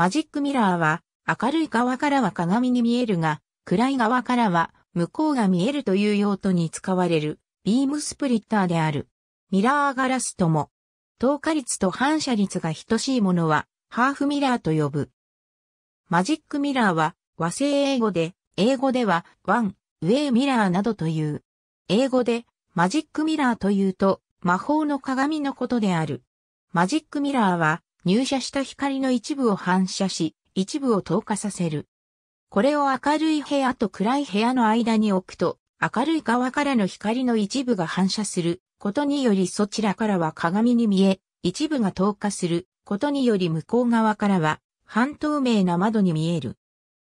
マジックミラーは、明るい側からは鏡に見えるが、暗い側からは向こうが見えるという用途に使われるビームスプリッターである。ミラーガラスとも、透過率と反射率が等しいものはハーフミラーと呼ぶ。マジックミラーは和製英語で、英語ではワン、ウェイミラーなどという。英語でマジックミラーというと魔法の鏡のことである。マジックミラーは入射した光の一部を反射し、一部を透過させる。これを明るい部屋と暗い部屋の間に置くと、明るい側からの光の一部が反射することによりそちらからは鏡に見え、一部が透過することにより向こう側からは半透明な窓に見える。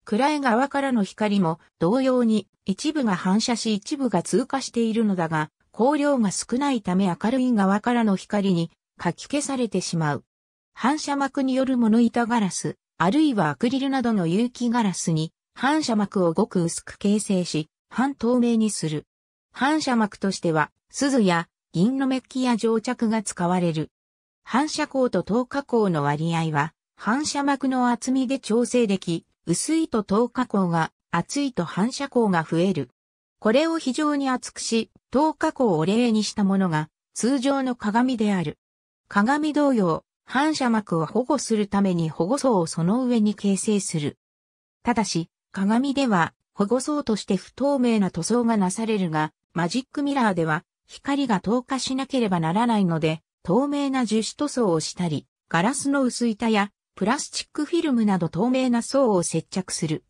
暗い側からの光も同様に一部が反射し一部が通過しているのだが、光量が少ないため明るい側からの光にかき消されてしまう。反射膜による物板ガラス、あるいはアクリルなどの有機ガラスに反射膜をごく薄く形成し、半透明にする。反射膜としては、鈴や銀のメッキや定着が使われる。反射光と透過光の割合は、反射膜の厚みで調整でき、薄いと透過光が、厚いと反射光が増える。これを非常に厚くし、透過光を例にしたものが、通常の鏡である。鏡同様、反射膜を保護するために保護層をその上に形成する。ただし、鏡では保護層として不透明な塗装がなされるが、マジックミラーでは光が透過しなければならないので、透明な樹脂塗装をしたり、ガラスの薄板やプラスチックフィルムなど透明な層を接着する。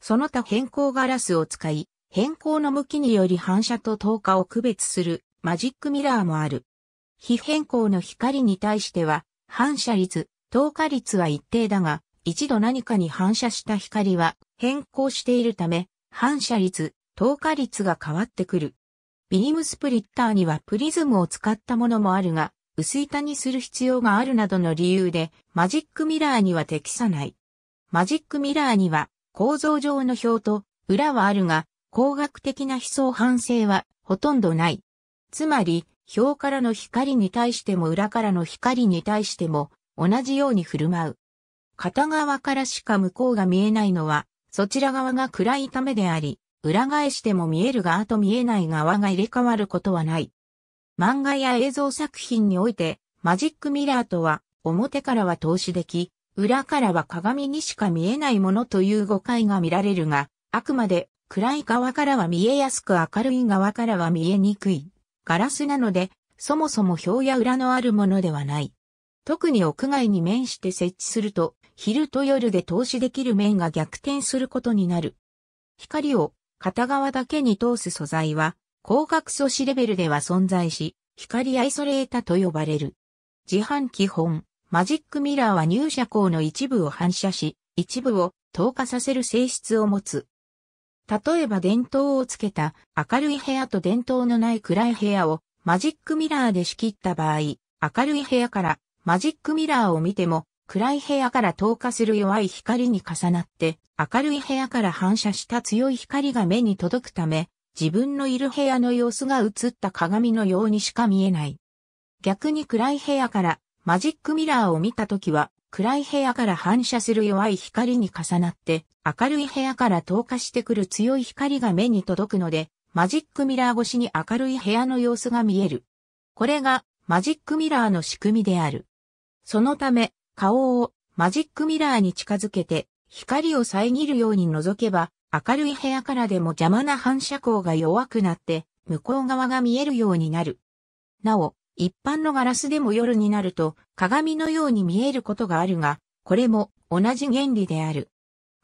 その他変光ガラスを使い、変光の向きにより反射と透過を区別するマジックミラーもある。非変光の光に対しては反射率、透過率は一定だが、一度何かに反射した光は変更しているため、反射率、透過率が変わってくる。ビームスプリッターにはプリズムを使ったものもあるが、薄板にする必要があるなどの理由で、マジックミラーには適さない。マジックミラーには構造上の表と裏はあるが、工学的な非相反性はほとんどない。つまり、表からの光に対しても裏からの光に対しても同じように振る舞う。片側からしか向こうが見えないのは、そちら側が暗いためであり、裏返しても見える側と見えない側が入れ替わることはない。漫画や映像作品において、マジックミラーとは、表からは投資でき、裏からは鏡にしか見えないものという誤解が見られるが、あくまで暗い側からは見えやすく明るい側からは見えにくい。ガラスなので、そもそも表や裏のあるものではない。特に屋外に面して設置すると、昼と夜で投資できる面が逆転することになる。光を片側だけに通す素材は、光学素子レベルでは存在し、光アイソレータと呼ばれる。自販基本、マジックミラーは入射光の一部を反射し、一部を透過させる性質を持つ。例えば電灯をつけた明るい部屋と電灯のない暗い部屋をマジックミラーで仕切った場合、明るい部屋からマジックミラーを見ても暗い部屋から透過する弱い光に重なって明るい部屋から反射した強い光が目に届くため自分のいる部屋の様子が映った鏡のようにしか見えない。逆に暗い部屋からマジックミラーを見たときは暗い部屋から反射する弱い光に重なって、明るい部屋から透過してくる強い光が目に届くので、マジックミラー越しに明るい部屋の様子が見える。これがマジックミラーの仕組みである。そのため、顔をマジックミラーに近づけて、光を遮るように覗けば、明るい部屋からでも邪魔な反射光が弱くなって、向こう側が見えるようになる。なお、一般のガラスでも夜になると鏡のように見えることがあるが、これも同じ原理である。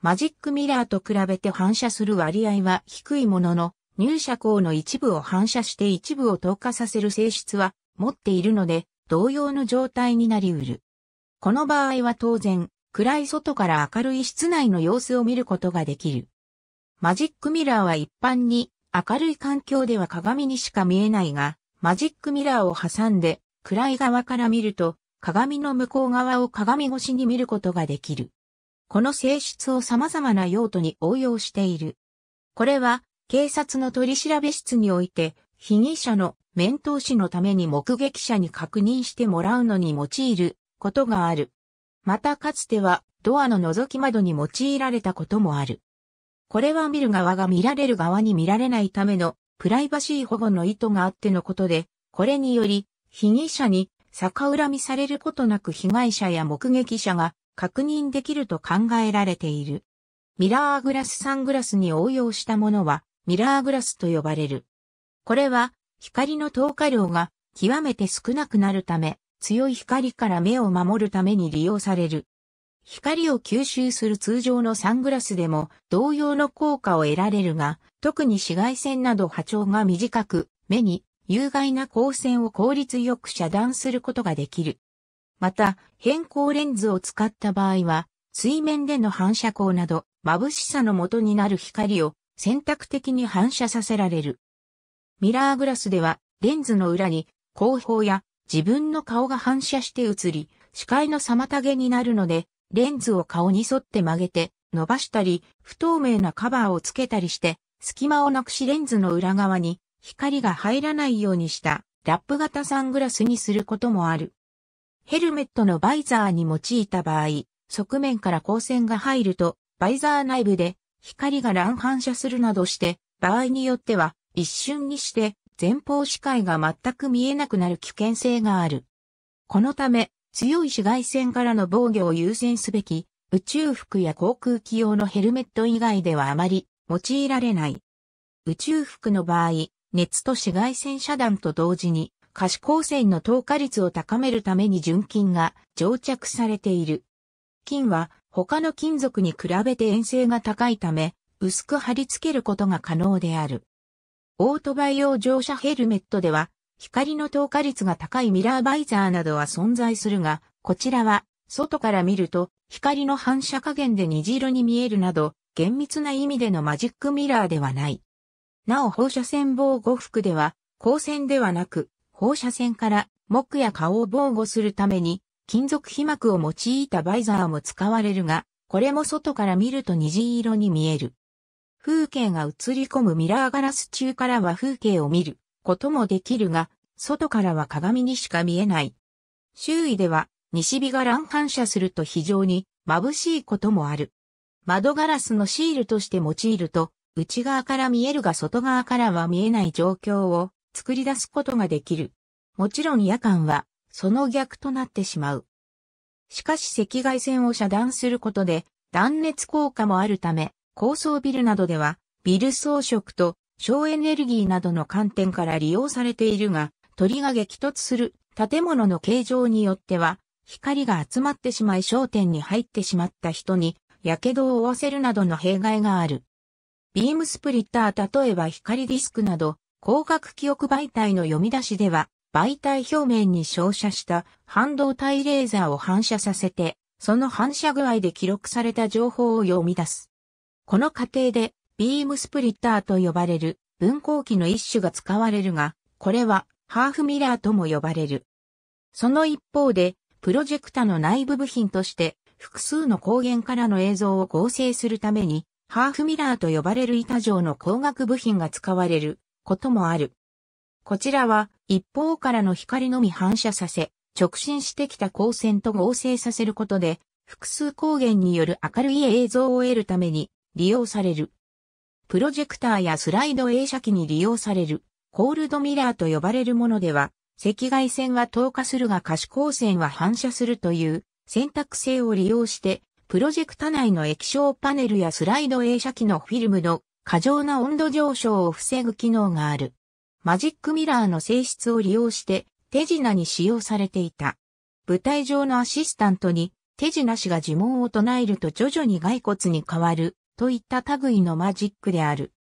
マジックミラーと比べて反射する割合は低いものの、入射光の一部を反射して一部を透過させる性質は持っているので、同様の状態になり得る。この場合は当然、暗い外から明るい室内の様子を見ることができる。マジックミラーは一般に明るい環境では鏡にしか見えないが、マジックミラーを挟んで、暗い側から見ると、鏡の向こう側を鏡越しに見ることができる。この性質を様々な用途に応用している。これは、警察の取調べ室において、被疑者の面通しのために目撃者に確認してもらうのに用いることがある。またかつては、ドアの覗き窓に用いられたこともある。これは見る側が見られる側に見られないためのプライバシー保護の意図があってのことで、これにより、被疑者に逆恨みされることなく被害者や目撃者が確認できると考えられている。ミラーグラスサングラスに応用したものはミラーグラスと呼ばれる。これは光の透過量が極めて少なくなるため強い光から目を守るために利用される。光を吸収する通常のサングラスでも同様の効果を得られるが、特に紫外線など波長が短く、目に有害な光線を効率よく遮断することができる。また、変光レンズを使った場合は、水面での反射光など、眩しさの元になる光を選択的に反射させられる。ミラーグラスでは、レンズの裏に後方や自分の顔が反射して映り、視界の妨げになるので、レンズを顔に沿って曲げて、伸ばしたり、不透明なカバーをつけたりして、隙間をなくしレンズの裏側に光が入らないようにしたラップ型サングラスにすることもある。ヘルメットのバイザーに用いた場合、側面から光線が入ると、バイザー内部で光が乱反射するなどして、場合によっては一瞬にして前方視界が全く見えなくなる危険性がある。このため、強い紫外線からの防御を優先すべき、宇宙服や航空機用のヘルメット以外ではあまり用いられない。宇宙服の場合、熱と紫外線遮断と同時に可視光線の透過率を高めるために純金が蒸着されている。金は他の金属に比べて遠性が高いため、薄く貼り付けることが可能である。オートバイ用乗車ヘルメットでは光の透過率が高いミラーバイザーなどは存在するが、こちらは、外から見ると、光の反射加減で虹色に見えるなど、厳密な意味でのマジックミラーではない。なお放射線防護服では、光線ではなく、放射線から木や顔を防護するために、金属被膜を用いたバイザーも使われるが、これも外から見ると虹色に見える。風景が映り込むミラーガラス中からは風景を見る。こともできるが、外からは鏡にしか見えない。周囲では西日が乱反射すると非常に眩しいこともある。窓ガラスのシールとして用いると、内側から見えるが外側からは見えない状況を作り出すことができる。もちろん夜間はその逆となってしまう。しかし赤外線を遮断することで断熱効果もあるため、高層ビルなどではビル装飾と省エネルギーなどの観点から利用されているが、鳥が激突する建物の形状によっては、光が集まってしまい焦点に入ってしまった人に、火傷を負わせるなどの弊害がある。ビームスプリッター例えば光ディスクなど、光学記憶媒体の読み出しでは、媒体表面に照射した半導体レーザーを反射させて、その反射具合で記録された情報を読み出す。この過程でビームスプリッターと呼ばれる分光器の一種が使われるが、これはハーフミラーとも呼ばれる。その一方で、プロジェクタの内部部品として複数の光源からの映像を合成するために、ハーフミラーと呼ばれる板状の光学部品が使われることもある。こちらは一方からの光のみ反射させ、直進してきた光線と合成させることで、複数光源による明るい映像を得るために利用される。プロジェクターやスライド映写機に利用される、コールドミラーと呼ばれるものでは、赤外線は透過するが可視光線は反射するという選択性を利用して、プロジェクタ内の液晶パネルやスライド映写機のフィルムの過剰な温度上昇を防ぐ機能がある。マジックミラーの性質を利用して手品に使用されていた。舞台上のアシスタントに手品師が呪文を唱えると徐々に骸骨に変わるといった類のマジックである。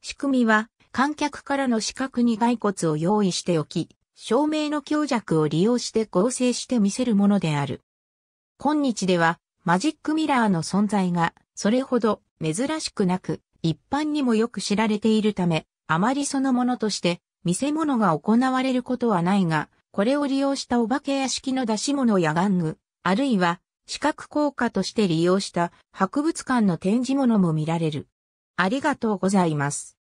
仕組みは、観客からの視覚に骸骨を用意しておき、照明の強弱を利用して合成して見せるものである。今日では、マジックミラーの存在が、それほど珍しくなく、一般にもよく知られているため、あまりそのものとして、見せ物が行われることはないが、これを利用したお化け屋敷の出し物や玩具、あるいは視覚効果として利用した博物館の展示物も見られる。ありがとうございます。